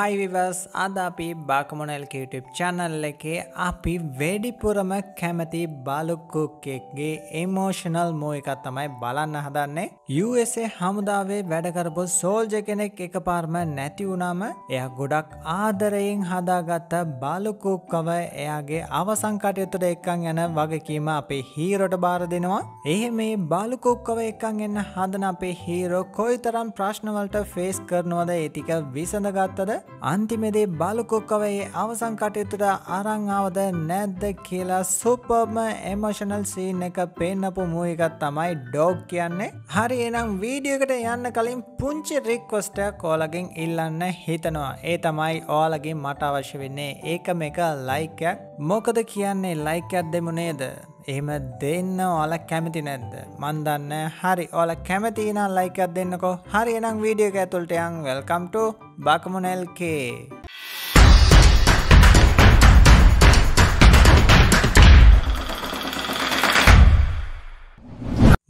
Hi ವಿವಸ್ ಆದಾಪಿ ಬಾಕಮೊಣಲ್ಕೆ YouTube ಚಾನಲ್ಗೆ ಆಪಿ ವೇಡಿಪುರಮ ಕೆಮತಿ ಬಾಲುಕ್ಕು ಕೇಕ್ಗೆ ಎಮೋಷನಲ್ ಮೂವಿಕ ತಮೈ ಬಾಲನ್ನ ಹದಾನೆ ಯು ಎಸ್ ಎ ಹಮುದಾವೆ වැඩකරපු සෝල්ජ කෙනෙක් එකපාරම නැති වුණාම එයා ගොඩක් ආදරයෙන් හදාගත්ත බාලුකුක්කව එයාගේ අවසන් කටයුතුට එක්කන් යන වගකීම අපේ හීරොට බාර දෙනවා එහෙ මේ බාලුකුක්කව එක්කන් එන්න හදන අපේ හීරෝ කොයිතරම් ප්‍රශ්නවලට ෆේස් කරනවද ඒතික විසඳගත්තද අන්තිමෙදේ බලකොක්කවයි අවසං කටයුතුට අරංආවද නැද්ද කියලා සුපම එමෝෂනල් සීන් එක පෙන්නපු මූයකත් තමයි ඩෝක් කියන්නේ හරි එනම් වීඩියකට යන්න කලින් පුංචි රික්වස්ට කෝලගෙන් ඉල්ලන්න හිතනවා ඒ තමයි ඕලගින් මට අවශ්‍ය වෙන්නේ ඒක මේක ලයිකයක් මොකද කියන්නේ ලයිකත් දෙමු නේද එහෙම දෙන්න ඕල කැමති නැද්ද මන්දන්න හරි ඕල කැමතින ලයිකත් දෙන්නකෝ හරි එනම් වීඩියෝ ඇතුළට යන් වෙල්කම්ට බකමුණල්කේ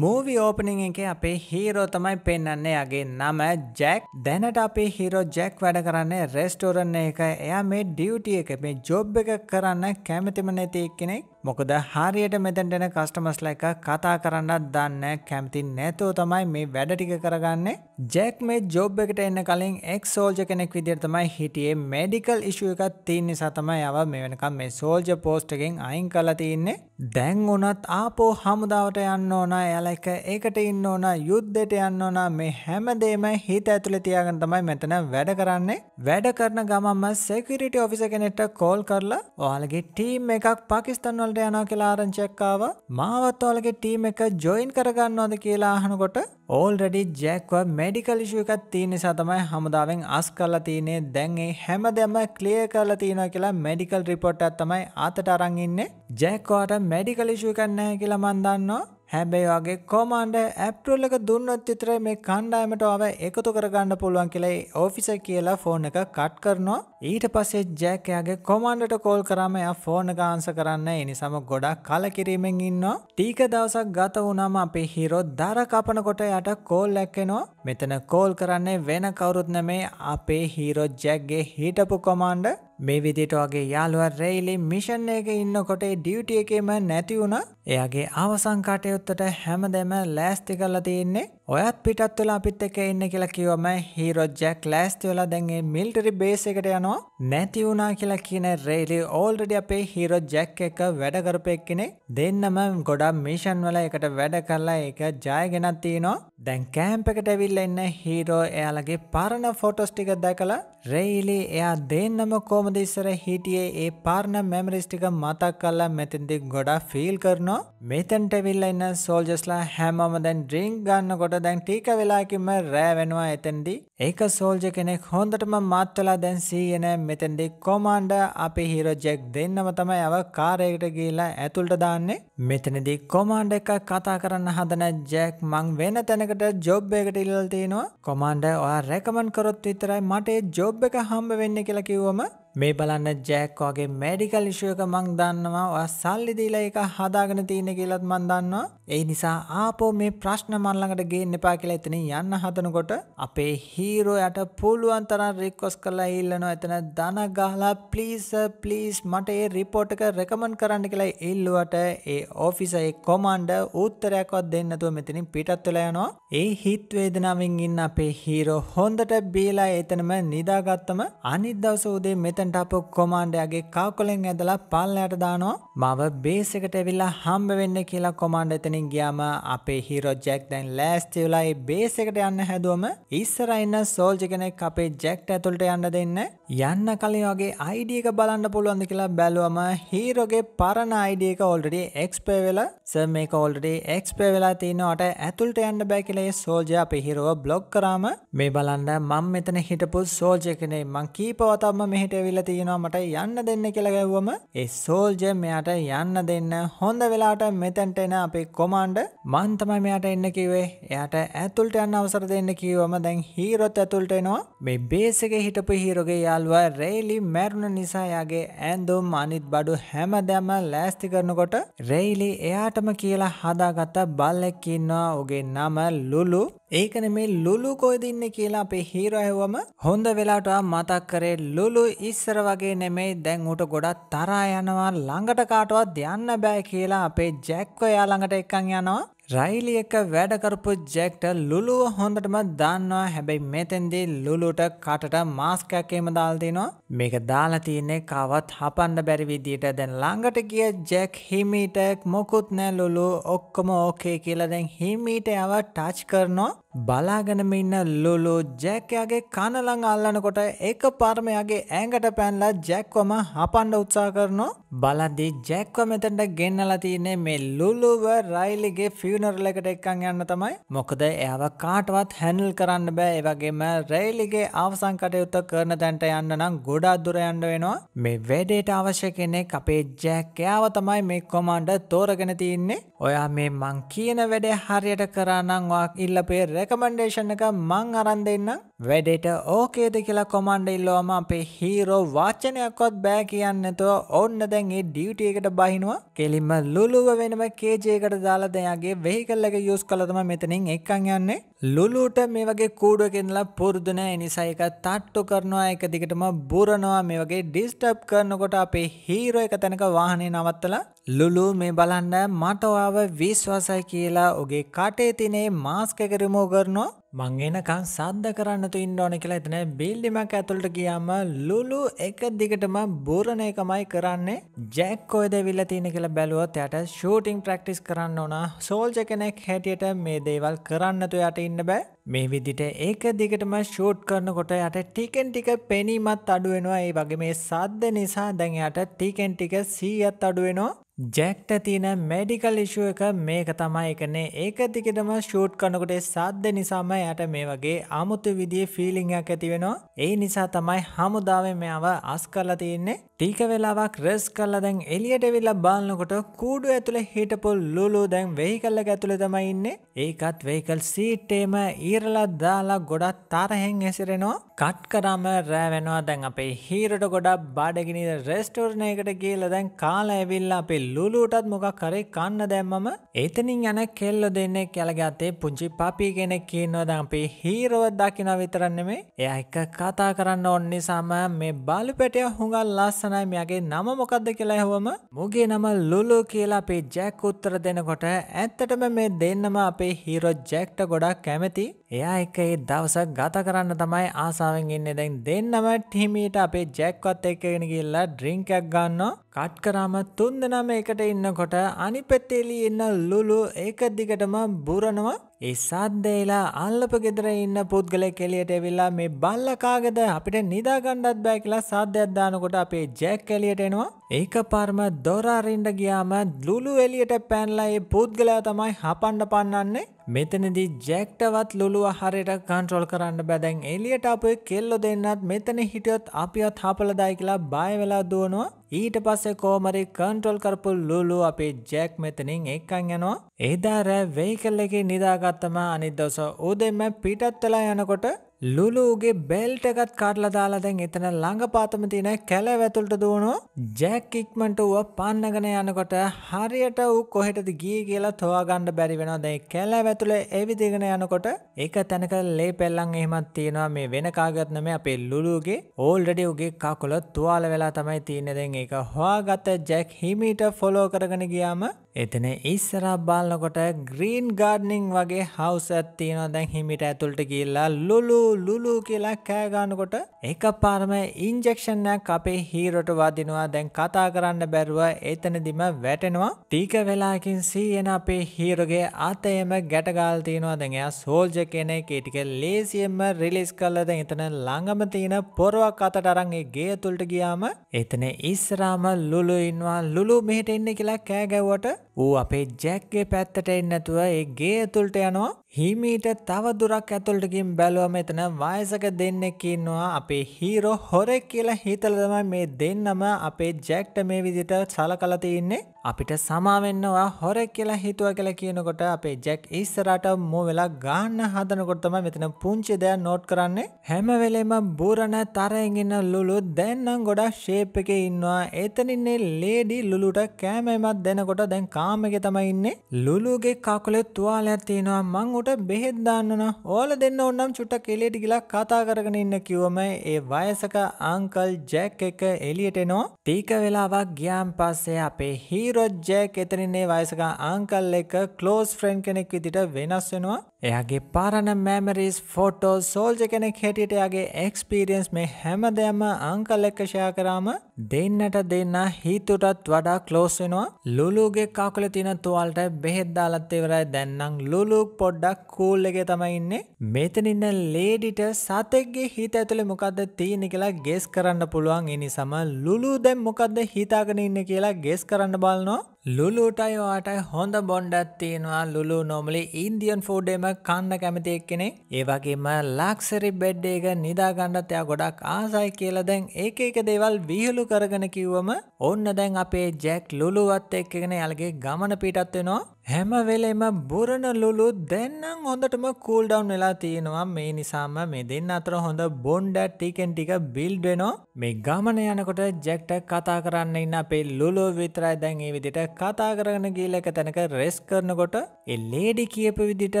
මූවි ඕපනිං එක අපේ හීරෝ තමයි පෙන්න්නන්නේ ඇගේ නම ජැක් දැනට අපේ හිරෝ ජැක් වැඩ කරන්නේ රෙස්ටෝරන්න එක එයා මේ ඩියුටිය එක මේ ජොබ් එක කරන්න කැමතිම නැති කෙනෙක් මොකද හරියට මෙතැන්ට එන කස්ටමස්ල එක කතා කරන්නත් දන්න කැමති නැතෝ තමයි මේ වැඩ ටික කරගන්නේ ජැක් මේ ජොබ් එකට එන්න කලින් එක් සෝල්ජ කෙනෙක් විදිර තමයි හිටියේ මෙඩිකල් ඉශුව එකත් තිීන් නිසා තමයි යව මේ වෙනකම් මේ සෝල්ජ පෝස්ට එකෙන් අයින් කලා තියන්නේ දැන් වනත් ආපෝ හමුදාවට යන්න ඕන එයාලා එක ඒකට ඉන්න ඕන යුද්ධයට යන්න ඕන මේ හැමදේම හිත ඇතුළේ තියාගෙන තමයි මෙතන වැඩ කරන්නේ වැඩ කරන ගමන්ම සෙකියුරිටි ඔෆිසර් කෙනෙක්ට කෝල් කරලා ඔයාලගේ ටීම් එකක් පාකිස්තාන් වල වලට යනවා කියලා ආරංචියක්කාව මාවත් ඔයාලගේ ටීම් එක ජොයින් කරගන්නවද කියලා අහනකොට ඕල්රෙඩි ජැක්ව මෙඩිකල් ඉෂුව එකක් තියෙන නිසා තමයි හමුදාවෙන් අස් කරලා තියෙන්නේ දැන් ඒ හැමදේම ක්ලියර් කරලා තියෙනවා කියලා මෙඩිකල් රිපෝට් එකක් තමයි අතට අරන් ඉන්නේ ජැක් ඔයාට මෙඩිකල් ඉෂුව එකක් නැහැ කියලා මන් දන්නවා හැබැයි වගේ කොමන්ඩ ඇප්ටල් එක දුන්නොත් විතරයි මේ කණ්ඩායමට ආව එකතු කරගන්න පුළුවන් කියලා ඕෆිසර් කියලා ෆෝන් එක කට් කරනවා ඊට පස්සේ ජැක් එයාගේ කොමන්ඩට කෝල් කරාම එයා ෆෝන් එක ආන්සර් කරන්නේ ඒ නිසාම ගොඩක් කලකිරීමෙන් ඉන්නවා ටික දවසක් ගත වුණාම අපේ හීරෝ දර කපනකොට එයාට කෝල් එකක් එනවා මෙතන කෝල් කරන්නේ වෙන කවුරුත් නෙමේ අපේ හීරෝ ජැක්ගේ හිටපු කොමන්ඩ මේ විදිට වගේ යාළුවා රෙයිලි මිෂන් එක ඉන්නකොට ඩියුටි එකේම නැති වුණා. එයාගේ අවසන් කටයුත්තට හැමදෙම ලෑස්ති කරලා තියෙන්නේ. ඔයත් පිටත් වෙලා අපිත් එක ඉන්න කියලා කිවම හිරෝජ්ජක් ලෑස්ති වෙලා දැන්ගේ මිල්ටරි බේස එකට යනවා නැති වුණා කියලා කියන රේලි ඕල්ඩඩි අපේ හිරෝජ්ජැක් එක වැඩකරපයක් කෙනෙ දෙන්නම ගොඩා මිෂන් වල එකට වැඩ කරලා එක ජයගෙනත් තියනවා දැන් කෑම්ප එකට ඇවිල්ල එන්න හීරෝ එයාලගේ පරණ ෆොටොස් ටික දැකලා රෙයිලි එයා දෙන්නම කෝමද ඉස්සර හිටියේ ඒ පාරණ මෙමරිස්ටික මතක් කල්ලා මෙතින්දි ගොඩා ෆිල් කරනවා මෙතන්ට ඇවිල්ල එන්න සෝල්ජස්ලා හැමම දැන් ඩ්‍රිංක් ගන්නකොට එතකොට දැන් ටීක වෙලාකින්ම රෑ වෙනවා එතෙන්දී. ඒක සෝල්ජ කෙනෙක් හොඳටම මාත් වෙලා දැන් සීයේ නෑ මෙතෙන්දී කොමාන්ඩර් අපේ හීරෝ ජැක් දෙන්නම තමයි අව කාරයකට ගිහිලා ඇතුළට දාන්නේ. මෙතනදී කොමාන්ඩර් එක කතා කරන්න හදන ජැක් මං වෙන තැනකට ජොබ් එකකට ඉල්ලලා තිනවා. කොමාන්ඩර් ඔයා රෙකමන්ඩ් කරොත් විතරයි මට ඒ ජොබ් එක හම්බ වෙන්නේ කියලා කිව්වම මේ බලන්න ජෑක්කෝගේ මැඩිකල් ඉශුවක මං දන්නවා ඔය සල්ලි දීලා එක හදාගෙන තියෙන කියලත් මන් දන්නවා. ඒ නිසා ආපෝ මේ ප්‍රශ්න මල්ලඟට ගේන්න එපා කියලා එතන යන්න හදනකොට අපේ හීරෝයට පුළුවන් තරම් රික්වස් කරලා ඉල්ලනවා එතන ධන ගහලා ප්ලීස් ප්ලීස් මට ඒ රිපෝට් එක රෙකමන්ඩ් කරන්න කියලා ඉල්ලුවට ඒ ඔෆිසර් ඒ කොමන්ඩර් උත්තරයක්වත් දෙන්නේ නැතුව මෙතනින් පිටත් වෙලා යනවා. ඒ හිත් වේදනාවෙන් ඉන්න අපේ හීරෝ හොඳට බීලා එතනම නිදාගත්තම අනිත් දවසේ උදේ මෙතන එතැන්ටාපු කොමාන්ඩයගේ කවකොලෙන් ඇදලා පල්ලයට දානෝ මව බේසකට ඇවිල්ලා හම්බ වෙන්න කියලා කොමාන්ඩ එතනින් ගියාම අපේ හිරෝ ජැක් දැන් ලෑස්තිවලයි බේසකට යන්න හැදුවම ඉස්සරයින්න සෝල්ජ කෙනෙක් අපේ ජැක්ට ඇතුළට යන්න දෙන්න යන්න කලින් වගේ අයිඩියක බලන්න පුළුවන්ද කියලා බැලුවම හීරෝගේ පරණ අයිඩියක ඔල්ඩඩි එක්ස්පේ වෙලා ස මේක ඔල්ඩඩි එක්ස්පේ වෙලා තියෙනවට ඇතුළට යන්න බෑ කියලා ඒ සෝල්ජය අපේ හිරෝ බ්ලොග් කරාම මේ බලන්න මම මෙතන හිටපු සෝල්ජ කෙනෙක් මං කීපවතක්ම මෙහිට ඇවිල්ලා ඇවිල්ල තියෙනවා මට යන්න දෙන්න කියලා ගැව්වම ඒ සෝල්ජ මෙයාට යන්න දෙන්න හොඳ වෙලාට මෙතැන්ට එන අපේ කොමාන්ඩ මන් තමයි මෙයාට එන්න කිවේ එයාට ඇතුල්ට යන්න අවසර දෙන්න කිවම දැන් හීරොත් ඇතුල්ට එනවා මේ බේසක හිටපු හීරෝගේ යාල්ුව රෙයිලි මැරුණ නිසායාගේ ඇන්දුම් අනිත් බඩු හැම දැම ලෑස්ති කරනකොට රෙයිලි එයාටම කියලා හදාගත්තා බල්ලෙක්කින්නවා ඔගේ නම ලුලු ඒකන මේ ලුලු කොයිද ඉන්නේ කියලා අපේ හීරෝ ඇහුවම හොඳ වෙලාවට මතක් කරේ ලුලු ඉස්සර වගේ නෙමෙයි දැන් ඌට ගොඩක් තරහා යනවා ළඟට කාටවත් යන්න බෑ කියලා අපේ ජැක්ව එයා ළඟට එක්කන් යනවා රයිලි එක වැඩකරපු ජෙක්ට ලුලුව හොඳටම දන්නවා හැබැයි මෙතෙන්දී ලුලුට කටට මාස්කැකේම දාල්තිනවා මේක දාලා තියන්නේ කවත් හපන්න බැරි විදියට දැන් ළඟට ගිය ජෙක් හිමීටෙක් මොකුත් නෑ ලුලු ඔක්කොම ඕකේ කියලා දැන් හිමීට යව ටච් කරනවා බලාගෙනම ඉන්න ලොලෝ ජැකයාගේ කනලං අල්ලනකොට එක පාර්මයාගේ ඇඟට පැන්ලා ජැක්වම හපන්ඩ උත්සා කරනවා බලද්දි ජැක්ව මෙතැන්ට ගෙන්නලා තියන්නේ මේ ලුලුව රයිලිගේ ෆියනර් එකට එක්කං යන්න තමයි මොකද එයාව කාටවත් හැනල් කරන්න බෑ ඒවගේම රයිලිගේ අවසං කටයුත්ත කරන තැන්ට යන්න නම් ගොඩාත් දුර යන්න වෙනවා මේ වැඩේට අවශ්‍ය කෙනෙක් අපේ ජැක්කයාව තමයි මේ කොමන්ඩ තෝරගෙන තියන්නේ ඔයා මේ මං කියන වැඩේ හරියට කරන්නම්වා ඉල්ලපේ රැ රෙකමන්ඩේෂන් එක මං අරන් දෙන්නම් වැඩෙට ඕකේද කියලා කොමන්ඩ ඉල්ලෝම අපේ හීරෝ වාචනයක්කොත් බෑ කියන්නතුව ඔන්න දැන් ඒ ඩියුටිය එකට බහිනවා කෙලින්ම ලුලුව වෙනම කේජයකට දාලා දෙයාගේ වෙහිකල්ලක යුස් කළතම මෙතනින් එක්කං යන්නේ ලුලුට මේ වගේ කූඩුව කෙනලා පුරුදු නෑ නිසා එක තට්ටු කරනවා එක දිගටම බුරනවා මේ වගේ ඩිස්ටර්බ් කරනකොට අපේ හීරෝ එක තැනක වාහනේ නවත්තලා ලුලු මේ බලන්න මට ඔයාව විශ්වාසයි කියලා ඔගේ කටේ තිනේ මාස්ක් එක රිමූව් කරනවා මං එනකං සද්ද කරන්න තු ඉන්න ඕන කියලා එතන බිල්ඩිමක් ඇතුළට ගියාම ලුලු එක දිගටම බූරණ එකමයි කරන්නේ ජැක් කොයිද විල්ල තියෙන කියලා බැලුවොත් යට ෂූටිං ප්‍රක්ටිස් කරන්න ඕනා සෝල්ජ කෙනෙක් හැටියට මේ දේවල් කරන්නතු යට ඉන්න බෑ මේ විදිට ඒක දිගටම ෂූට් කරනකොට යට ටිකෙන් ටික පෙනීමත් අඩුවෙනවා ඒ වගේ මේ සද්ද නිසා දැන් යට ටිකෙන් ටික සීයත් අඩුවෙනවා ජැක්ට තියෙන මැඩිකල් ඉශුව එක මේක තමයි එකනේ ඒක දිගටම ෂූට් කනකොට සද්ද නිසාම යට මේ වගේ අමුතු විදිිය ෆිලිංයක් ඇතිවෙනවා ඒ නිසා තමයි හමුදාව මෙයාව අස් කරලා තියෙන්නේ ටික වෙලාවක් රෙස් කරලා දැන් එළියට ඇවිල්ලා බලනකොට කූඩු ඇතුලේ හිටපු ලුලු දැන් වෙහිකල් එක ඇතුලේ තමයි ඉන්නේ. ඒකත් වෙහිකල් සීට් එකේම ඊරලා දාලා ගොඩක් තරහෙන් හැසිරෙනවා. කට් කරාම රෑ වෙනවා. දැන් අපේ හීරට ගොඩක් බඩගිනින රෙස්ටෝරන්ට් එකකට ගිහලා දැන් කාලා ඇවිල්ලා අපේ ලුලුටත් මොකක් හරි කන්න දැම්මම එතනින් යන කෙල්ල දෙන්නේ කියලා පුංචි පාපි කෙනෙක් කියනවා දැන් අපේ හීරව දකින්න විතර නෙමෙයි. එයා එක කතා කරන්න ඕන නිසාම මේ බලු පැටියා හුඟක් ලස්සන අවසානයි මෙයාගේ නම මොකක්ද කියලා ඇහුවම මුගේ නම ලුලු කියලා අපේ ජැක් උත්තර දෙනකොට ඇත්තටම මේ දෙන්නම අපේ හීරෝ ජැක්ට ගොඩක් කැමති එයා එක ඒ දවසක් ගත කරන්න තමයි ආසාාවෙන් ඉන්න දැන් දෙන්නමට හිමීට අපේ ජැක්වත් එක්කගෙන කියල්ලා ඩ්‍රිංකක් ගන්න කට් කරාම තුන්දනම එකට ඉන්නකොට අනි පෙත්තේලි ඉන්න ලුලු ඒක දිගටම බුරනවා ඒ සද්දේලා අල්ලප ගෙදර ඉන්න පුද්ගල කෙලියට එවිල්ලා මේ බල්ලකාගෙද අපිට නිදාගණ්ඩත් බෑ කියලා සාධ්‍යයක් දානකොට අපේ ජැක් කෙලියට එනවා ඒක පාරම දොරාරින්ඩ ගියාම ලුළු එලියට පැන්ලා ඒ පුද්ගලයා තමයි හපන්ඩ පන්නන්නේ මෙතනදී ජෙක්ටවත් ලුළුව හරියට කන්ට්‍රෝල් කරන්න බැදැන් එලියට අපේ කෙල්ලො දෙන්නත් මෙතන හිටියොත් අපියොත් හපලදායි කියලා බයවෙලා දුවනවා ඊට පස්සේ කෝමරි කන්ට්‍රෝල් කරපු ලුලු අපේ ජැක් මෙතනින් එක්කන් යනවා එදා රෑ වෙහිකල් එකේ නිදාගත්තම අනිත් දවස උදෙම පිටත් වෙලා යනකොට ලුලූගේ බෙල්ටකත් කාටලදාලා දැන් එතන ළඟපාතම තියෙන කැලවැතුලට දුවනු ජැක් ඉක්මන්ට ඌව පන්නගෙන යනකොට හරියට ඌ කොහෙටද ගියේ කියලා හොයාගන්න බැරි වෙනවා. දැන් කැලවැතුල එවිදගෙන යනකොට ඒක තැනක ලේ පෙල්ලම් එහෙමත් තියෙනවා. මේ වෙන කාගවත් නෙමෙයි අපේ ලුලූගේ ඕල්රෙඩි ඌගේ කකුල තුවාල වෙලා තමයි තියෙන්නේ. දැන් ඒක හොයාගත ජැක් හිමීට ෆොලෝ කරගෙන ගියාම එතන ඉස්සරහ බලනකොට ග්‍රීන් ගාඩනින් වගේ හවුස් එකක් තියෙනවා. දැන් හිමීට ඇතුළට ගිහිල්ලා ලුලූ ලුලු කියලා කෑගානකොට එක පාරම ඉන්ජෙක්ෂන්නයක් අපේ හීරොට වදිනවා දැන් කතා කරන්න බැරුව එතනදිම වැටෙනවා ටීක වෙලාකින් සීයන අපේ හීරගේ අතයම ගැටගාල් තියෙනවා දැන් එයා සෝල්ජ කෙනෙක් ඒ ටික ලේසියෙන්ම රිලීස් කළා දැන් එතන ළඟම තියෙන පොරවක් අතට අරන් ඒ ගේ තුලට ගියාම එතන ඉස්සරහම ලුලු ඉන්නවා ලුලු මෙහෙට එන්න කියලා කෑ ගැව්වට ඌ අපේ ජැක්ගේ පැත්තට එන්නේ නැතුව ඒ ගේ තුලට යනවා හිමීට තව දුරක් ඇතුළටකින් බැලුව මෙතන වයසක දෙන්නෙක් ඉන්නවා අපේ හීරෝ හොරෙක් කියලා හිතල තමයි මේ දෙන්නම අපේ ජැක්ට මේ විදිහට සලකලා තින්නේ අපිට සමාවෙන්නවා හොරෙක් කියලා හිතුවා කියලා කියනකොට අපේ ජැක් ඉස්සරහට මෝ වෙලා ගන්න හදනකොට තමයි මෙතන පුංචි දෙයක් නෝට් කරන්නේ හැම වෙලෙම බූරණ තරයෙන් ඉන්න ලුලු දැන් නම් ගොඩක් ෂේප් එකේ ඉන්නවා එතනින්නේ ලේඩි ලුලුට කෑමෙමත් දෙනකොට දැන් කාමගේ තමයි ඉන්නේ ලුලුගේ කකුලේ තුවාලයක් තියෙනවා මං කෙනෙකුට බෙහෙත් දාන්නන ඕල දෙන්න ඕන්නම් චුට්ටක් එලියට ගිලා කතා කරගෙන ඉන්න කිව්වම ඒ වයසක අංකල් ජැක් එක එලියට එනවා. ටික වෙලාවක් ගියාන් පස්සේ අපේ හීරෝ ජැක් එතනින් ඒ වයසක අංකල් එක ක්ලෝස් ෆ්‍රෙන්ඩ් කෙනෙක් විදිහට වෙනස් වෙනවා. එයාගේ පාරණ මෑමරිස් ෆොටෝ සෝල්ජ කෙනෙක් හැටියට යාගේ එක්ස්පීරියන්ස් මේ හැම දෙයම අංකල් එක්ක ෂයා කරාම දෙන්නට දෙන්න හිතුටත් වඩා ක්ලෝස් වෙනවා ලුලුගේ කකුල තියෙන තුවාලට බෙහෙත් දාලත් ඉවරයි දැන්නම් ලුලු පොඩ්ඩක් කූල් එකේ තමයි ඉන්නේ මෙතන ඉන්න ලේඩිට සතෙක්ගේ හිත ඇතුලේ මොකද්ද තියෙන්නේ කියලා ගෙස් කරන්න පුළුවන් ඒ නිසාම ලුලු දැන් මොකද්ද හිතාගෙන ඉන්නේ කියලා ගෙස් කරන්න බලනවා ලුලුටයි වාට හොඳ බොන්්ඩත් තියෙනවා ලුලු නොමලි ඉන්දියන් ෆෝඩම කන්න කැමතියක් කෙනෙ ඒවගේම ලක්සරි බෙඩ්ඩ එක නිදාගණ්ඩත්තයා ගොඩක් ආසයි කියලා දැන් ඒක එක දේවල් විහලු කරගෙන කිව්වම ඔන්න දැන් අපේ ජැක් ලුලුවත් එක්කගෙන යාලගේ ගමන පිටත්වෙනවා හැම වෙලේම බුරණ ලුලු දෙන්නම් හොඳටම කූල් ඩවුන් වෙලා තියෙනවා මේ නිසාම මේ දෙන්න අතර හොඳ බොන්ඩ ටිකෙන් ටික බිල්ඩ් වෙනවා මේ ගමන යනකොට ජැක්ට කතා කරන්න ඉන්න අපේ ලුලු විතරයි දැන් ඒ විදිහට කතා කරගෙන ගිහලා එක තැනක රෙස් කරනකොට ඒ ලේඩි කියපු විදිහට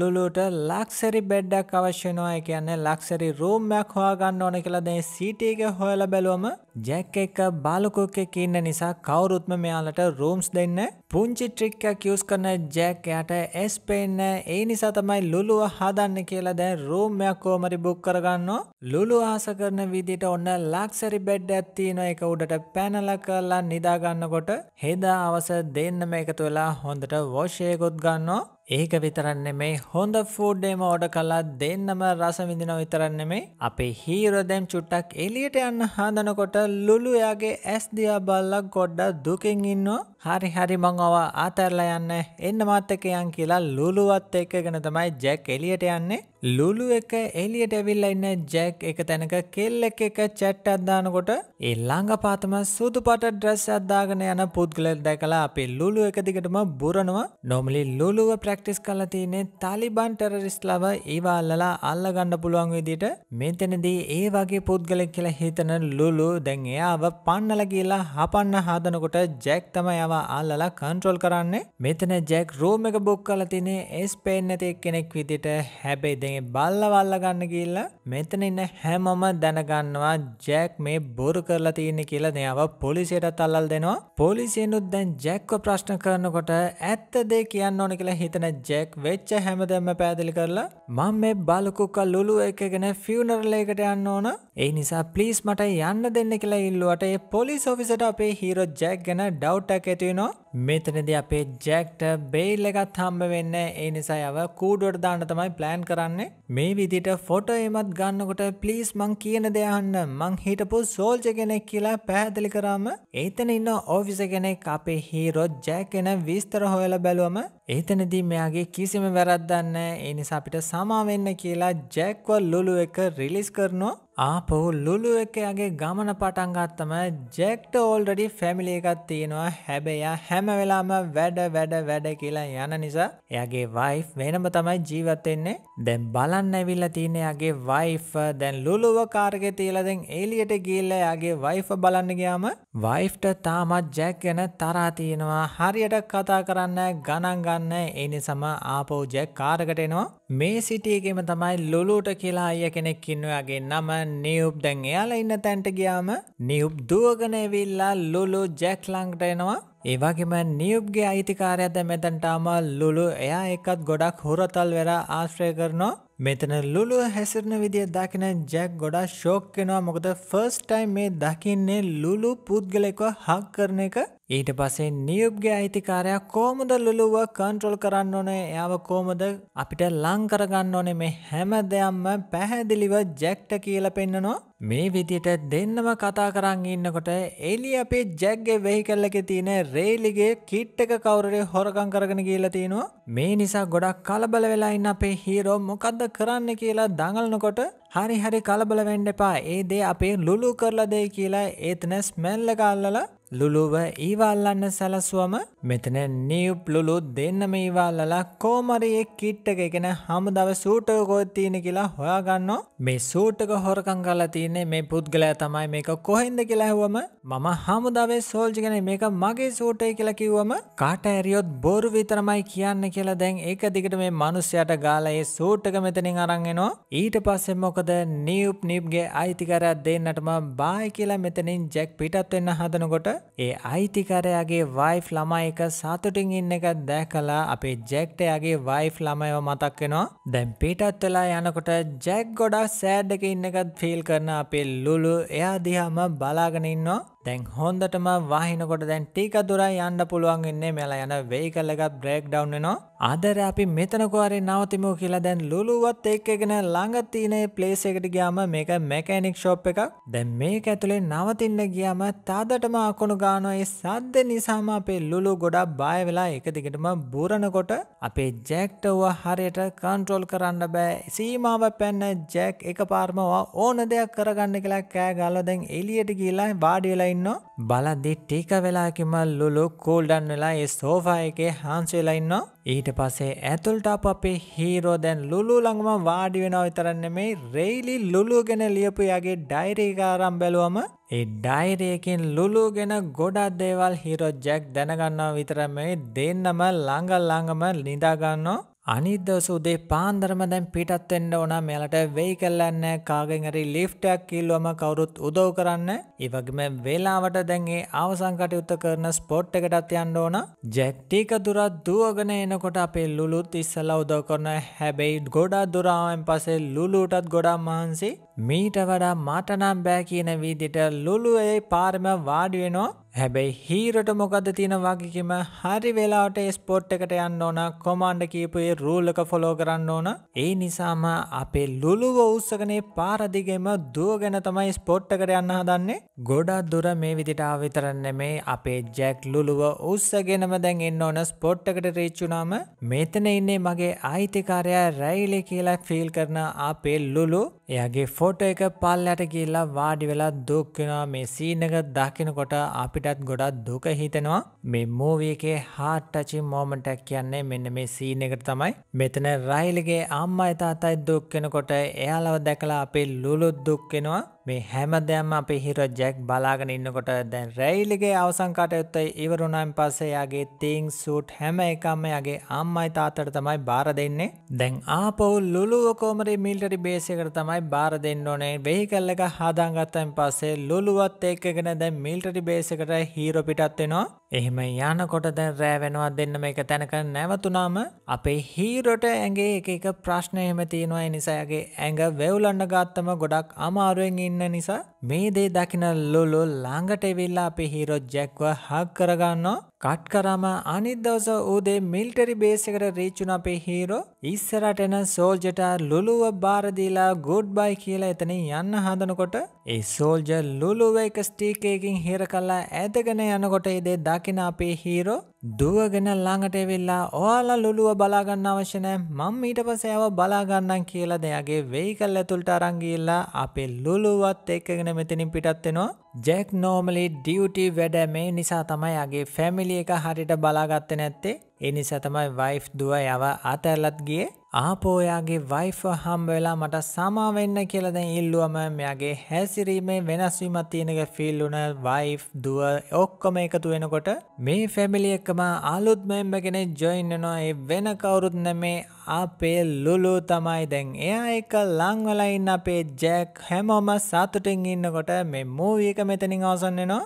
ලුලුට ලක්සරි බෙඩ්ඩක් අවශ්‍ය වෙනවා ඒ කියන්නේ ලක්සරි රූම් එකක් හොයාගන්න ඕන කියලා දැන් සීටි එක හොයලා බැලුවම ජැක් එක බාලකෝක් එක්ක ඉන්න නිසා කවුරුත්ම මෙයාලට රූම්ස් දෙන්නේ පුංචි ට්‍රික්කයක් යස් කරන ජැක් යට ඇස් පෙන්න ඒ නිසා තමයි ලුලුව හදන්න කියලා දැන් රූම්යක් කෝමරි බුක් කරගන්න ලුලු ආස කරන විදිට ඔන්න ලක්සරි බෙඩ් ඇත්තින එක උඩට පැනල කරලා නිදාගන්නකොට හෙදා අවස දෙන්නම එකතු වෙලා හොඳට වෝෂයකුත් ගන්නවා ඒක විතරන්න මේ හොඳ ෆූඩ්ඩේම ඕඩ කලා දෙන්නම රස විඳින විතරන්න මේ අපේ හීරොදැම් චුට්ටක් එලියට යන්න හඳනකොට ලුළු එයාගේ ඇස් දියා බල්ලක් ගොඩ්ඩ දුකින් ඉන්න හරි හරි මං අවා ආතැරලා යන්න එන්න මාත්තකයන් කියලා ලුළුවත් එක්කගෙන තමයි ජැක් එලියට යන්නේ ලුලු එක එලියට ඇවිල්ල ඉන්න ජැක් එක තැනක කෙල්ලෙක් එක චැට් අද්දානකොට ඒ ළඟපාතම සුදු පට ඩ්‍රස් අද්දාගෙන යන පුද්ගලෙක් දැකලා අපේ ලුලු එක දිගටම බුරනවා නොමලි ලුලුව ප්‍රැක්ටිස් කරලා තියෙන්නේ තාලිබන් ටෙරරිස්ලාව ඒවාල්ලලා අල්ලගන්න පුළුවන් විදිහට මෙතනදී ඒ වගේ පුද්ගලෙක් කියලා හිතන ලුලු දැන් එයාව පන්නලා කියලා හපන්න හදනකොට ජැක් තමයි යව අල්ලලා කන්ට්‍රෝල් කරන්නේ මෙතන ජැක් රූම් එක බුක් කරලා තියෙන්නේ ස්පේන් නැති කෙනෙක් විදිහට හැබැයි ඉතින් බල්ල වල්ල ගන්න කියලා මෙතන ඉන්න හැමම දැනගන්නවා ජැක් මේ බොරු කරලා තියෙන්නේ කියලා නෑව පොලිසියටත් අල්ලල් දෙනවා පොලිසියනුත් දැන් ජැක්ව ප්‍රශ්න කරනකොට ඇත්තද කියන්න ඕන කියලා හිතන ජැක් වෙච්ච හැමදැම්ම පැදිලි කරලා මං මේ බලකුක්ක ලුළු එකගෙන ෆියනරලේකට යන්න ඕන ඒ නිසා ප්ලිස් මට යන්න දෙන්න කියලා ඉල්ලුවට ඒ පොලිස් ඔෆිසට අපේ හිරෝ ජැක් ගැන ඩව්ටක් ඇතිවෙනවා මෙතනද අපේ ජැක්ට බෙල් එකත් හම්බ වෙන්න ඒ නිසා යව කූඩුවටදාන්න තමයි ප්ලෑන් කරන්න මේ විදිට ෆොට එමත් ගන්නකොට පලිස් මං කියන දෙයන්න මං හිටපු සෝල්ජ කෙනෙක් කියලා පැහැදිලි කරාම ඒතන ඉන්න ඕෆිස කෙනෙක් අපේ හීරොත් ජැකෙන විස්තර හොයල බැලුවම ඒතනදී මෙයාගේ කිසිම වැරද්දන්න ඒ නිසා අපිට සමාවෙන්න කියලා ජැක්ව ලුලු එක රිලිස් කරනවා ආපහු ලුලු එකගේ ගමන පටන්ගත්තම ජෙක්ට ඕල්ඩඩි ෆැමිලි එකත් තියෙනවා හැබැයා හැම වෙලාම වැඩ වැඩ වැඩ කියලා යන නිසා එයාගේ වයි් වෙනම තමයි ජීවත්වෙන්නේ දැන් බලන්න ඇවිල්ල තියනයාගේ වයි් දැන් ලුලුව කාර්ග තියලදෙන් එලියට ගිල්ල යාගේ වයිෆ බලන්නගයාම වයිෆ්ට තාමත් ජැක් ගැන තරා තියෙනවා හරියට කතා කරන්න ගණන් ගන්න එනි සම ආපෝ ජැක් කාර්ගටෙනවා මේ සිටියගේම තමයි ලුලුට කියලා අය කෙනෙක් කින්නයාගේ නම නියුප් දැන් එයාලා ඉන්න තැන්ට ගියාම නියුප් දුවගෙන එවිල්ලා ලුලු ජැක් ලංකට එනවා ඒවාගේම නියුප්ගේ අයිතිකාරයද මෙතැන්ටාම ලුලු එයා එකත් ගොඩක් හොරතල් වෙර ආශ්‍රය කරනවා මෙතන ලුලු හැසිරණ විදිිය දකින ජැක් ගොඩා ශෝක් කෙනවා මොකද ෆර්ස් ටයිම් මේ දකින්නේ ලුලු පුද්ගලෙකව හක් කරන එක ඊට පසේ නියුබ්ගේ අයිතිකාරයක් කෝමද ලුළුව කන්ට්‍රල් කරන්න ඕනේ යාව කෝමද අපිට ලංකරගන්න ඕනේ මේ හැම දෙයම්ම පැහැදිලිව ජැක්ට කියල පෙන්න්නනවා මේ විදියට දෙන්නම කතා කරන්න ඉන්නකොට එලි අපේ ජැක්ගේ වෙහි කල්ලක තියෙන රේලිගේ කිට් එක කවුරේ හොරකං කරගෙන කියලා තියෙනවා මේ නිසා ගොඩක් කලබල වෙලා ඉන්න අපේ හීරෝ මොකක්ද කරන්න කියලා දඟලනකොට හරි හරි කලබල වෙන්න එපා ඒ දේ අපේ ලුලු කරලා දෙයි කියලා ඒතන ස්මැල්ල කල්ලලා ලුළුව ඒවාල්ලන්න සැලසුවම මෙතන නියුප් ලුළු දෙන්නම ඒවාල්ලලා කෝමරයේ කිට්ටක එකෙන හම දව සූටකෝත්තියන කියලා හොයාගන්න මේ සූටක හොරකං කලා තියන්නේ මේ පුද්ගලයා තමයි මේක කොහෙන්ද කියලාහුවම මම හමුදාවේ සෝල්ජිගෙන මේක මගේ සූටය කියලා කිව්වම කාට ඇරියොත් බොරු විතරමයි කියන්න කියලා දැන් ඒක දිගට මේ මනුස්්‍යයට ගාලයේ සූටක මෙතනින් අරංගෙනවා ඊට පස්සෙන් මොකද නියුප් නිප්ගේ අයිතිකරයක් දෙන්නටම බායි කියලා මෙතනින් ජැක් පිටත්වෙන්න හදනකොට ඒ අයිතිකරයාගේ වයිෆ් ළමයි එක සතුටින් ඉන්න එක දැකලා අපේ ජෙක්ටයාගේ වයිෆ් ළමයව මතක්වෙනවා දැම් පිටත් වෙලා යනකොට ජැක් ගොඩක් සෑඩ්ඩක ඉන්න එකත් ෆිල් කරන අපේ ලුලු එයා දිහාම බලාගෙනඉන්නවා දැන් හොන්දටම වාහිනකොට දැන් ටික දුරයි යන්න පුළුවන් වෙන්නේ මෙලා යන වෙහිකල් එකත් බ්‍රේක් ඩවුන් වෙනවා. ආදර අපි මෙතන කොහරි නවතිමු කියලා දැන් ලුලුවත් එක්කගෙන ළඟ තියෙන ප්ලේස් එකට ගියාම මේක මෙකැනික් ෂොප් එකක්. දැන් මේක ඇතුලේ නවතින්න ගියාම තාදටම අකුණු ගන්නවා. ඒ සද්ද නිසාම අපේ ලුලු ගොඩක් බය වෙලා එක දිගටම බුරනකොට අපේ ජැක්ට ව හරියට කන්ට්‍රෝල් කරන්න බෑ. සීමාව පැන්න ජැක් එකපාරම ඕන දෙයක් කරගන්න කියලා කෑ ගාලා දැන් එළියට ගිහලා වාඩි වෙලා ඉන්නවා බලද්දි ටික වෙලාකිම ලුලු කෝල්ඩන් වෙලා ඒ සෝෆා එකේ හාන්සි වෙලා ඉන්නවා ඊට පස්සේ ඇතුළට අප අපේ හීරෝ දැන් ලුලු ළඟම වාඩි වෙනව විතරක් නෙමෙයි රෙයිලි ලුලු ගැන ලියපු යගේ ඩයරි එක අරන් බැලුවම ඒ ඩයරි එකෙන් ලුලු ගැන ගොඩක් දේවල් හීරෝ ජැක් දැනගන්නවා විතරක් නෙමෙයි දෙන්නම ළඟ ළඟම නිදා ගන්නවා අනිත් දවස උදේ පාන්දරම දැන් පිටත් වෙන්න ඕන මෙයාලට වෙහිකල් නැහැ කාගෙන් හරි ලිෆ්ට් එකක් කිල්ලුවම කවුරුත් උදව් කරන්න. ඒ වගේම වේලාවට දැන් ඒ අවසන් කටයුත්ත කරන ස්පොට් එකටත් යන්න ඕන. ජැක් ටික දුර දුවගෙන එනකොට අපේ ලුලුත් ඉස්සලා උදව් කරන හැබැයි ගොඩාක් දුර ආවෙන් පස්සේ ලුලුටත් ගොඩාක් මහන්සි. මීට වඩා මට නම් බෑ කියන විදිහට ලුලු ඒ පාරම වාඩි වෙනවා. හැබැයි හීරට මොකද තියෙන වගකම හරි වෙලාට ස්පොට් එකට යන්න ඕන කොමන්්ඩ කීපයේ රූලක ෆොලෝ කරන්න ඕන ඒ නිසාම අපේ ලුළුව උත්සගනේ පාරදිගෙම දුවගෙන තමයි ස්පොට් එකට යන්න හදන්නේ ගොඩක් දුර මේ විදිටා විතරන්න මේ අපේ ජැක් ලුළුව උත්සගෙනම දැන් එන්න ඕන ස්පොට් එකට රේච්චුනාම මෙතන ඉන්නේ මගේ අයිතිකාරයා රැයිලි කියලා ෆිල් කරන අපේ ලුලු එයාගේ ෆොට එක පල්ලට කියලා වාඩි වෙලා දුක්වෙනවා මේ සීනක දකිනකොට අපි අපිටත් ගොඩත් දුක හිතෙනවා මේ මූවියකේ හාට්ටචි මෝමටක් කියන්නේ මෙන්න මේ සීන එකට තමයි මෙතන රයිලගේ අම්ම අතාතයි දුක්කෙනකොට එයාලව දැකලා අපේ ලුලුත් දුක්කෙනවා මේ හැමදෑම අපේ හිර ජැක් බලාගෙන ඉන්නකොට දැන් රැයිලිගේ අවසංකටයුත්ත ඉවරුණයින් පස්සේ යාගේ තිං සූට් හැම එකම යාගේ අම්මයි තාතට තමයි බාර දෙන්නේ දැන් ආපව් ලුලුවකෝමරි මිල්ටරි බේසිකට තමයි බාර දෙන්න ඕනේ වෙහි කල්ල එක හදාගත්තයින් පස්සේ ලුලුවත් එක්කගෙන දැන් මිල්ටරි බේසකට හීරෝ පිටත්වෙනවා එහෙම යනකොට දැන් රෑවෙනවා දෙන්නම එක තැනක නැවතුනාම අපේ හීරොට ඇගේ එක එක ප්‍රශ්නයහෙම තියෙනවා නිසායගේ ඇඟ වෙවුලන්න ගත්තම ගොඩක් අමාරුවෙන් ඉන්න නිසා මේ දේ දකින ලොලෝ ළඟට වෙල්ලා අපේ හිරෝ ජැක්ව හක් කරගන්නවා කට් කරාම අනිත් දවස ඌදේ මිල්ටරි බේස් එකට රීච් වුණ අපේ හීරෝ ඉස්සරහට එන සෝල්ජට ලුලුව බාර දීලා ගුඩ් බයි කියලා එතනින් යන්න හදනකොට ඒ සෝල්ජර් ලුලුව එක ස්ටික් එකකින් හිර කළා ඇදගෙන යනකොට ඒ දේ දකින අපේ හීරෝ දුවගෙන ළඟට වෙල්ලා ඔයාලා ලුලුව බලා ගන්න අවශ්‍ය නැහැ මම ඊට පස්සේ ආව බලා ගන්නම් කියලා දෙයාගේ වෙහිකල් ඇතුළට අරන් ගිහිල්ලා අපේ ලුලුවත් එක්කගෙන මෙතනින් පිටත්වෙනවා ජෙක් නෝමලි ඩියුටි වැඩ මේ නිසා තමයි අගේ ෆැමිලි එක හරිට බලාගත්ත නැත්තේ එනිසා තමයි වයිෆ් දුව යව අතැරලත් ගිය ආපෝයාගේ වයිෆ හම් වෙලා මට සමාවෙන්න කියලද ඉල්ලුවම මෙයාගේ හැසිරීමේ වෙනස්වීමත් තියෙනක ෆිල්ලුන වයිෆ් දුව ඔක්කොම එකතු වෙනකොට මේ ෆැමිලි එකම අලුත් මෙම්බගෙන ජොයින්නනවා ඒ වෙන කවුරුත් නැමේ අපේ ලුලු තමයි දැන් එයා එක ලංවලයින්න අපේ ජැක් හැමෝම සතුටින් ඉන්නකොට මේ මූවික එක මෙතනින් අවසන් වෙනවා.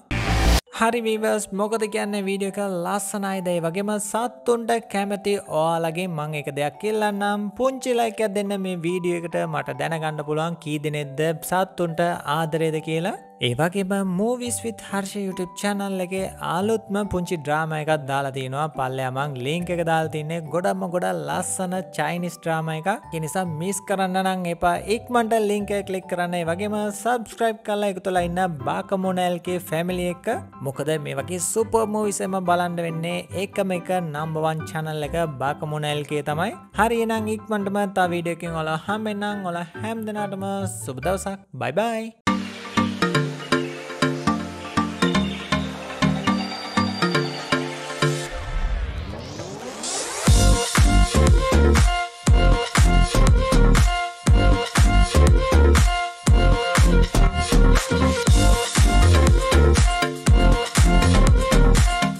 හරි වීවර්ස් මොකද කියන්නේ වීඩියෝ එක ලස්සනයි දේ වගේම සත්තුන්ට කැමති ඔයාලගේ මං එක දෙයක් කියලානම් පුංචි ලයික් එකක් දෙන්න මේ වීඩියෝ එකට මට දැනගන්න පුළුවන් කී දෙනෙක්ද සත්තුන්ට ආදරේද කියලා. ඒවගේම movies with Harsha YouTube channel එක ආලුත්ම පුංචි ඩ්‍රාම එකත් දාලාතිනවා පල්ලයමං ලිංක එක දාල්තින්නේ ගොඩම්ම ගොඩ ලස්සන චයිනිස් ට්‍රාම එක කෙනිසා මිස් කරන්න නං එපා ඉක්මට ලිංක කලික් කරන්න වගේම සබස්ක්‍රයිබ් කල්ලා එක තුළ ඉන්න බාකමුණඇල්ගේ ෆැමිලිය එක මොකද මේ වගේ සුපර්මූවිසම බලන්ඩ වෙන්නේ ඒකම එක නම්බවන් චැනල් එක බාකමුණඇල්ගේ තමයි හරිනං ඉක්මටම තා වීඩියකින් ඔල හමෙන්න්නම් ඔල හැම්දනාටම සුබදවසක් බයිබයි